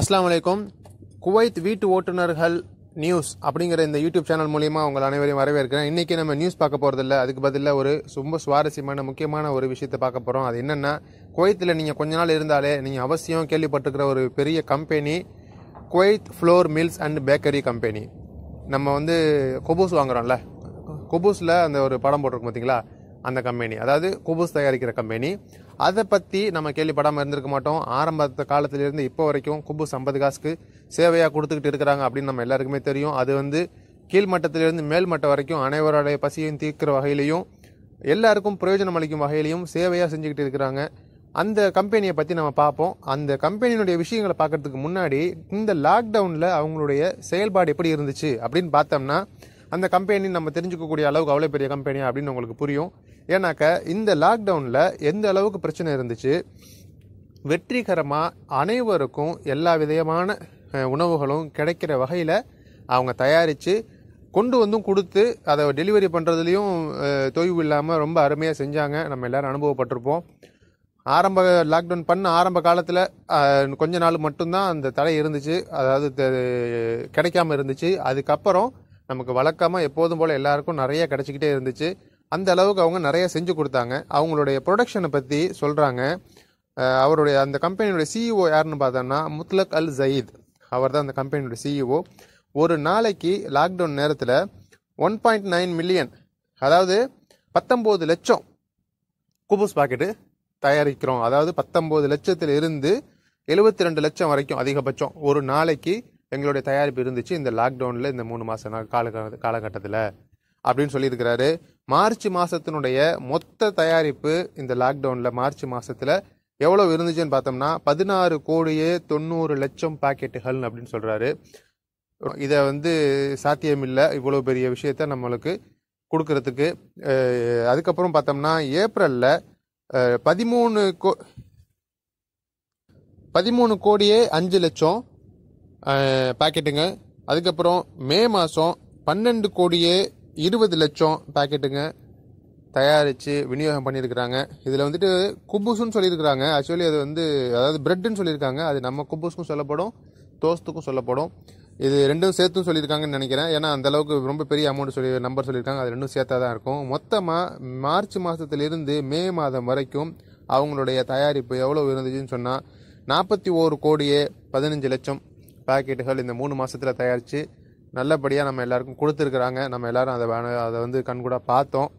அஸ்லாம் வலைக்கும் குவைத் வீட்டு ஓட்டுநர்கள் நியூஸ் அப்படிங்கிற இந்த யூடியூப் சேனல் மூலிமா உங்கள் அனைவரையும் வரவேற்கிறேன் இன்றைக்கி நம்ம நியூஸ் பார்க்க போகிறதில்ல அதுக்கு பதிலாக ஒரு ரொம்ப சுவாரஸ்யமான முக்கியமான ஒரு விஷயத்தை பார்க்க போகிறோம் அது என்னென்னா குவைத்தில் நீங்கள் கொஞ்ச நாள் இருந்தாலே நீங்கள் அவசியம் கேள்விப்பட்டிருக்கிற ஒரு பெரிய company Kuwait flour mills and bakery company நம்ம வந்து கொபூஸ் வாங்குகிறோம்ல கொபூஸில் அந்த ஒரு படம் போட்டிருக்கோம் பார்த்தீங்களா அந்த கம்பெனி அதாவது கொபூஸ் தயாரிக்கிற கம்பெனி அதை பற்றி நம்ம கேள்விப்படாமல் இருந்திருக்க மாட்டோம் ஆரம்ப காலத்திலிருந்து இப்போ வரைக்கும் குபு சம்பது காசுக்கு சேவையாக கொடுத்துக்கிட்டு இருக்கிறாங்க அப்படின்னு நம்ம எல்லாருக்குமே தெரியும் அது வந்து கீழ்மட்டத்திலிருந்து மேல்மட்டம் வரைக்கும் அனைவருடைய பசியையும் தீர்க்கிற வகையிலையும் எல்லாருக்கும் பிரயோஜனம் அளிக்கும் வகையிலையும் சேவையாக செஞ்சுக்கிட்டு இருக்கிறாங்க அந்த கம்பெனியை பற்றி நம்ம பார்ப்போம் அந்த கம்பெனியினுடைய விஷயங்களை பார்க்கறதுக்கு முன்னாடி இந்த லாக்டவுனில் அவங்களுடைய செயல்பாடு எப்படி இருந்துச்சு அப்படின்னு பார்த்தோம்னா அந்த கம்பெனி நம்ம தெரிஞ்சுக்கக்கூடிய அளவுக்கு அவ்வளோ பெரிய கம்பெனியா அப்படின்னு உங்களுக்கு புரியும் ஏன்னாக்க இந்த லாக்டவுனில் எந்த அளவுக்கு பிரச்சனை இருந்துச்சு வெற்றிகரமாக அனைவருக்கும் எல்லா விதமான உணவுகளும் கிடைக்கிற வகையில் அவங்க தயாரித்து கொண்டு வந்தும் கொடுத்து அதை டெலிவரி பண்ணுறதுலேயும் தொய்வு இல்லாமல் ரொம்ப அருமையாக செஞ்சாங்க நம்ம எல்லோரும் அனுபவப்பட்டிருப்போம் ஆரம்ப லாக்டவுன் பண்ண ஆரம்ப காலத்தில் கொஞ்ச நாள் மட்டும்தான் அந்த தடை இருந்துச்சு அதாவது கிடைக்காம இருந்துச்சு அதுக்கப்புறம் நமக்கு வழக்கமாக எப்போதும் போல் எல்லாருக்கும் நிறைய கிடச்சிக்கிட்டே இருந்துச்சு அந்த அளவுக்கு அவங்க நிறைய செஞ்சு கொடுத்தாங்க அவங்களுடைய ப்ரொடக்ஷனை பற்றி சொல்கிறாங்க அவருடைய அந்த கம்பெனியுடைய சிஇஓ e யாருன்னு பார்த்தோம்னா முத்லக் அல் ஜயீத் அவர் தான் அந்த கம்பெனியோட சிஇஓ e ஒரு நாளைக்கு லாக்டவுன் நேரத்தில் ஒன் பாயிண்ட் நைன் மில்லியன் அதாவது பத்தொம்போது லட்சம் குபூஸ் பாக்கெட்டு தயாரிக்கிறோம் அதாவது பத்தொம்போது லட்சத்தில் இருந்து எழுபத்தி ரெண்டு லட்சம் வரைக்கும் அதிகபட்சம் ஒரு நாளைக்கு எங்களுடைய தயாரிப்பு இருந்துச்சு இந்த லாக்டவுனில் இந்த மூணு மாத கால காலகட்டத்தில் அப்படின்னு சொல்லியிருக்கிறாரு மார்ச் மாதத்தினுடைய மொத்த தயாரிப்பு இந்த லாக்டவுனில் மார்ச் மாதத்தில் எவ்வளோ இருந்துச்சுன்னு பார்த்தோம்னா பதினாறு கோடியே தொண்ணூறு லட்சம் பாக்கெட்டுகள் அப்படின்னு சொல்கிறாரு இதை வந்து சாத்தியமில்லை இவ்வளோ பெரிய விஷயத்த நம்மளுக்கு கொடுக்கறதுக்கு அதுக்கப்புறம் பார்த்தோம்னா ஏப்ரலில் பதிமூணு கோ பதிமூணு கோடியே அஞ்சு லட்சம் பாக்கெட்டுங்க அதுக்கப்புறம் மே மாதம் பன்னெண்டு கோடியே இருபது லட்சம் பேக்கெட்டுங்க தயாரித்து விநியோகம் பண்ணியிருக்கிறாங்க இதில் வந்துட்டு குபூஸ்னு சொல்லியிருக்கிறாங்க ஆக்சுவலி அது வந்து அதாவது பிரெட்டுன்னு சொல்லியிருக்காங்க அது நம்ம குபூஸ்க்கும் சொல்லப்படும் தோஸ்துக்கும் சொல்லப்படும் இது ரெண்டும் சேர்த்தும் சொல்லியிருக்காங்கன்னு நினைக்கிறேன் ஏன்னா அந்தளவுக்கு ரொம்ப பெரிய அமௌண்ட் சொல்லி நம்பர் சொல்லியிருக்காங்க அது ரெண்டும் சேர்த்தா தான் இருக்கும் மொத்தமாக மார்ச் மாதத்துலேருந்து மே மாதம் வரைக்கும் அவங்களுடைய தயாரிப்பு எவ்வளோ இருந்துச்சுன்னு சொன்னால் நாற்பத்தி ஓரு கோடியே பதினஞ்சு லட்சம் பாக்கெட்டுகள் இந்த மூணு மாதத்தில் தயாரித்து நல்லபடியாக நம்ம எல்லாருக்கும் கொடுத்துருக்குறாங்க நம்ம எல்லாரும் அதை அதை வந்து கண்கூடாக பார்த்தோம்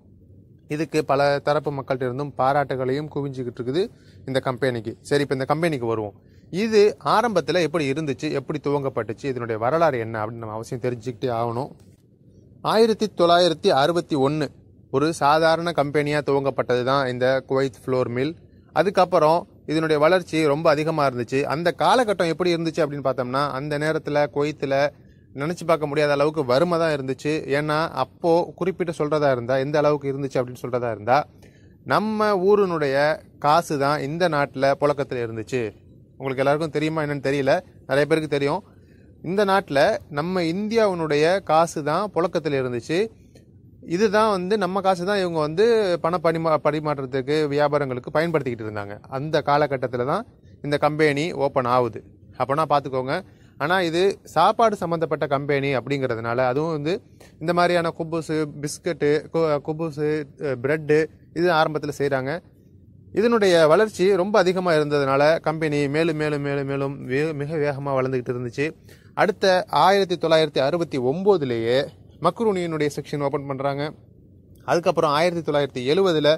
இதுக்கு பல தரப்பு மக்கள்கிட்ட இருந்தும் பாராட்டுகளையும் குவிஞ்சிக்கிட்டு இருக்குது இந்த கம்பெனிக்கு சரி இப்போ இந்த கம்பெனிக்கு வருவோம் இது ஆரம்பத்தில் எப்படி இருந்துச்சு எப்படி துவங்கப்பட்டுச்சு இதனுடைய வரலாறு என்ன அப்படின்னு நம்ம அவசியம் தெரிஞ்சுக்கிட்டே ஆகணும் ஆயிரத்தி தொள்ளாயிரத்தி அறுபத்தி ஒன்று ஒரு சாதாரண கம்பெனியாக துவங்கப்பட்டது தான் இந்த குவைத் ஃப்ளோர் மில் அதுக்கப்புறம் இதனுடைய வளர்ச்சி ரொம்ப அதிகமாக இருந்துச்சு அந்த காலகட்டம் எப்படி இருந்துச்சு அப்படின்னு பார்த்தோம்னா அந்த நேரத்தில் குவைத்தில் நினச்சி பார்க்க முடியாத அளவுக்கு வறுமை தான் இருந்துச்சு ஏன்னா அப்போது குறிப்பிட்டு சொல்கிறதா இருந்தால் எந்த அளவுக்கு இருந்துச்சு அப்படின்னு சொல்கிறதா இருந்தால் நம்ம ஊரினுடைய காசு தான் இந்த நாட்டில் புழக்கத்தில் இருந்துச்சு உங்களுக்கு எல்லாருக்கும் தெரியுமா என்னென்னு தெரியல நிறைய பேருக்கு தெரியும் இந்த நாட்டில் நம்ம இந்தியாவினுடைய காசு தான் புழக்கத்தில் இருந்துச்சு இதுதான் வந்து நம்ம காசு தான் இவங்க வந்து பண பரிமா பரிமாற்றத்துக்கு வியாபாரங்களுக்கு பயன்படுத்திக்கிட்டு இருந்தாங்க அந்த காலகட்டத்தில் தான் இந்த கம்பெனி ஓப்பன் ஆகுது அப்போனா பார்த்துக்கோங்க ஆனால் இது சாப்பாடு சம்மந்தப்பட்ட கம்பெனி அப்படிங்கிறதுனால அதுவும் வந்து இந்த மாதிரியான குப்பூசு பிஸ்கட்டு குப்பூசு ப்ரெட்டு இது ஆரம்பத்தில் செய்கிறாங்க இதனுடைய வளர்ச்சி ரொம்ப அதிகமாக இருந்ததுனால கம்பெனி மேலும் மேலும் மேலும் மேலும் மிக வேகமாக வளர்ந்துக்கிட்டு இருந்துச்சு அடுத்த ஆயிரத்தி தொள்ளாயிரத்தி அறுபத்தி ஒம்போதுலேயே மக்ரூனியினுடைய செக்ஷன் ஓப்பன் பண்ணுறாங்க அதுக்கப்புறம் ஆயிரத்தி தொள்ளாயிரத்தி எழுவதில்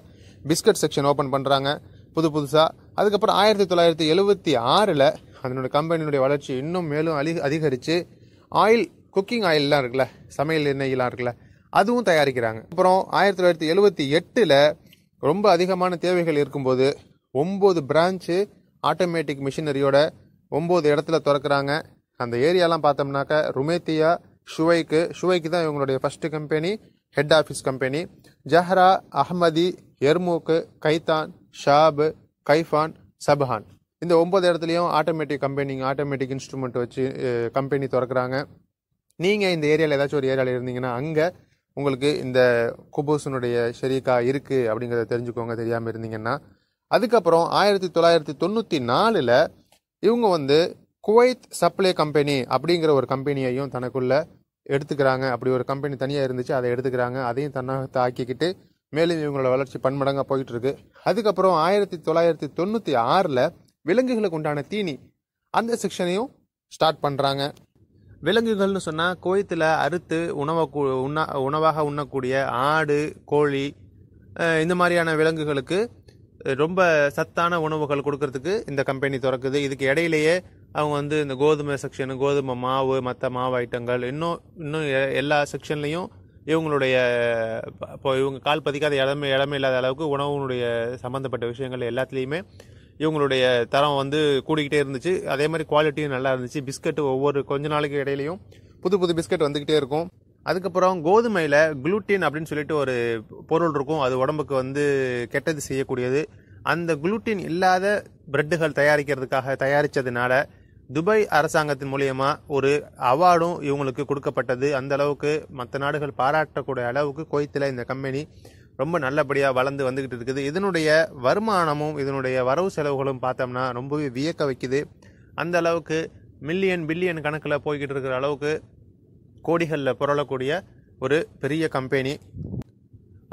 பிஸ்கட் செக்ஷன் ஓப்பன் பண்ணுறாங்க புது புதுசாக அதுக்கப்புறம் ஆயிரத்தி தொள்ளாயிரத்தி எழுபத்தி ஆறில் அதனோட கம்பெனியினுடைய வளர்ச்சி இன்னும் மேலும் அழி அதிகரித்து ஆயில் குக்கிங் ஆயிலெலாம் இருக்குல்ல சமையல் எண்ணெய்லாம் இருக்குல்ல அதுவும் தயாரிக்கிறாங்க அப்புறம் ஆயிரத்தி தொள்ளாயிரத்தி எழுபத்தி எட்டில் ரொம்ப அதிகமான தேவைகள் இருக்கும்போது ஒம்பது பிரான்ச்சு ஆட்டோமேட்டிக் மிஷினரியோட ஒம்பது இடத்துல திறக்கிறாங்க அந்த ஏரியாலாம் பார்த்தோம்னாக்கா ருமேத்தியா ஷுவைக்கு ஷுவைக்கு தான் இவங்களுடைய first company head office company Jahra Ahmadi Yarmouk Khaitan ஷாபு கைஃபான் சபஹான் இந்த ஒம்பது இடத்துலையும் ஆட்டோமேட்டிக் கம்பெனிங் ஆட்டோமேட்டிக் இன்ஸ்ட்ருமெண்ட் வச்சு கம்பெனி திறக்கிறாங்க நீங்கள் இந்த ஏரியாவில் ஏதாச்சும் ஒரு ஏரியாவில் இருந்தீங்கன்னா அங்கே உங்களுக்கு இந்த குபூசனுடைய ஷெரீக்கா இருக்குது அப்படிங்கிறத தெரிஞ்சுக்கோங்க தெரியாமல் இருந்தீங்கன்னா அதுக்கப்புறம் ஆயிரத்தி தொள்ளாயிரத்தி தொண்ணூற்றி நாலில் இவங்க வந்து குவைத் சப்ளை கம்பெனி அப்படிங்கிற ஒரு கம்பெனியையும் தனக்குள்ளே எடுத்துக்கிறாங்க அப்படி ஒரு கம்பெனி தனியாக இருந்துச்சு அதை எடுத்துக்கிறாங்க அதையும் தன்னாக தாக்கிக்கிட்டு மேலும் இவங்களோட வளர்ச்சி பன்மடங்காக போயிட்டுருக்கு அதுக்கப்புறம் ஆயிரத்தி தொள்ளாயிரத்தி தொண்ணூற்றி ஆறில் விலங்குகளுக்கு உண்டான தீனி அந்த செக்ஷனையும் ஸ்டார்ட் பண்ணுறாங்க விலங்குகள்னு சொன்னால் கோயத்தில் அறுத்து உணவை உண்ணா உணவாக உண்ணக்கூடிய ஆடு கோழி இந்த மாதிரியான விலங்குகளுக்கு ரொம்ப சத்தான உணவுகள் கொடுக்கறதுக்கு இந்த கம்பெனி திறக்குது இதுக்கு இடையிலேயே அவங்க வந்து இந்த கோதுமை செக்ஷனு கோதுமை மாவு மற்ற மாவு ஐட்டங்கள் இன்னும் இன்னும் எல்லா செக்ஷன்லேயும் இவங்களுடைய இப்போ இவங்க கால் பதிக்காத இடமே இடமே இல்லாத அளவுக்கு உணவுனுடைய சம்மந்தப்பட்ட விஷயங்கள் எல்லாத்துலேயுமே இவங்களுடைய தரம் வந்து கூடிக்கிட்டே இருந்துச்சு அதே மாதிரி குவாலிட்டியும் நல்லா இருந்துச்சு பிஸ்கட் ஒவ்வொரு கொஞ்ச நாளைக்கு இடையிலையும் புது புது பிஸ்கட் வந்துக்கிட்டே இருக்கும் அதுக்கப்புறம் கோதுமையில் குளூட்டின் அப்படின்னு சொல்லிட்டு ஒரு பொருள் இருக்கும் அது உடம்புக்கு வந்து கெட்டது செய்யக்கூடியது அந்த குளுட்டின் இல்லாத பிரெட்டுகள் தயாரிக்கிறதுக்காக தயாரித்ததுனால துபாய் அரசாங்கத்தின் மூலியமா ஒரு அவார்டும் இவங்களுக்கு கொடுக்கப்பட்டது அந்த அளவுக்கு மற்ற நாடுகள் பாராட்டக்கூடிய அளவுக்கு கோயத்தில் இந்த கம்பெனி ரொம்ப நல்லபடியாக வளர்ந்து வந்துக்கிட்டு இருக்குது இதனுடைய வருமானமும் இதனுடைய வரவு செலவுகளும் பார்த்தோம்னா ரொம்பவே வியக்க வைக்குது அந்த அளவுக்கு மில்லியன் பில்லியன் கணக்கில் போய்கிட்டு இருக்கிற அளவுக்கு கோடிகளில் புரளக்கூடிய ஒரு பெரிய கம்பெனி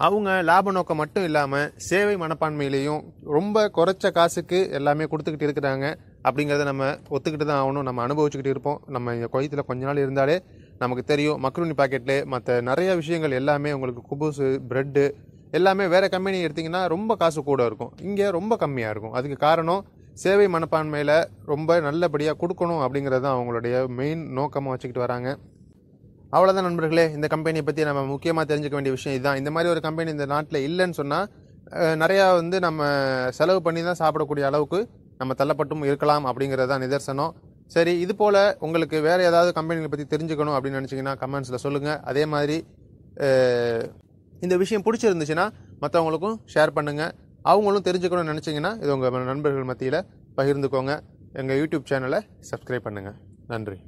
அவங்க லாப நோக்கம் மட்டும் இல்லாமல் சேவை மனப்பான்மையிலையும் ரொம்ப குறைச்ச காசுக்கு எல்லாமே கொடுத்துக்கிட்டு இருக்கிறாங்க அப்படிங்கிறத நம்ம ஒத்துக்கிட்டு தான் ஆகணும் நம்ம அனுபவிச்சுக்கிட்டு இருப்போம் நம்ம இங்கே கொய்த்தில் கொஞ்ச நாள் இருந்தாலே நமக்கு தெரியும் மக்ரூனி பாக்கெட்டில் மற்ற நிறைய விஷயங்கள் எல்லாமே உங்களுக்கு குபுசு ப்ரெட்டு எல்லாமே வேறு கம்பெனி எடுத்திங்கன்னா ரொம்ப காசு கூட இருக்கும் இங்கே ரொம்ப கம்மியாக இருக்கும் அதுக்கு காரணம் சேவை மனப்பான்மையில் ரொம்ப நல்லபடியாக கொடுக்கணும் அப்படிங்கிறது தான் அவங்களுடைய மெயின் நோக்கமாக வச்சுக்கிட்டு வராங்க அவ்வளோதான் நண்பர்களே இந்த கம்பெனியை பற்றி நம்ம முக்கியமாக தெரிஞ்சுக்க வேண்டிய விஷயம் இதுதான் இந்த மாதிரி ஒரு கம்பெனி இந்த நாட்டில் இல்லைன்னு சொன்னால் நிறையா வந்து நம்ம செலவு பண்ணி தான் சாப்பிடக்கூடிய அளவுக்கு நம்ம தள்ளப்பட்டும் இருக்கலாம் அப்படிங்கிறது தான் நிதர்சனம் சரி இது போல் உங்களுக்கு வேறு ஏதாவது கம்பெனிகளை பற்றி தெரிஞ்சுக்கணும் அப்படின்னு நினச்சிங்கன்னா கமெண்ட்ஸில் சொல்லுங்கள் அதே மாதிரி இந்த விஷயம் பிடிச்சிருந்துச்சுன்னா மற்றவங்களுக்கும் ஷேர் பண்ணுங்கள் அவங்களும் தெரிஞ்சுக்கணும்னு நினச்சிங்கன்னா இது உங்கள் நண்பர்கள் மத்தியில் பகிர்ந்துக்கோங்க எங்கள் யூடியூப் சேனலை சப்ஸ்கிரைப் பண்ணுங்கள் நன்றி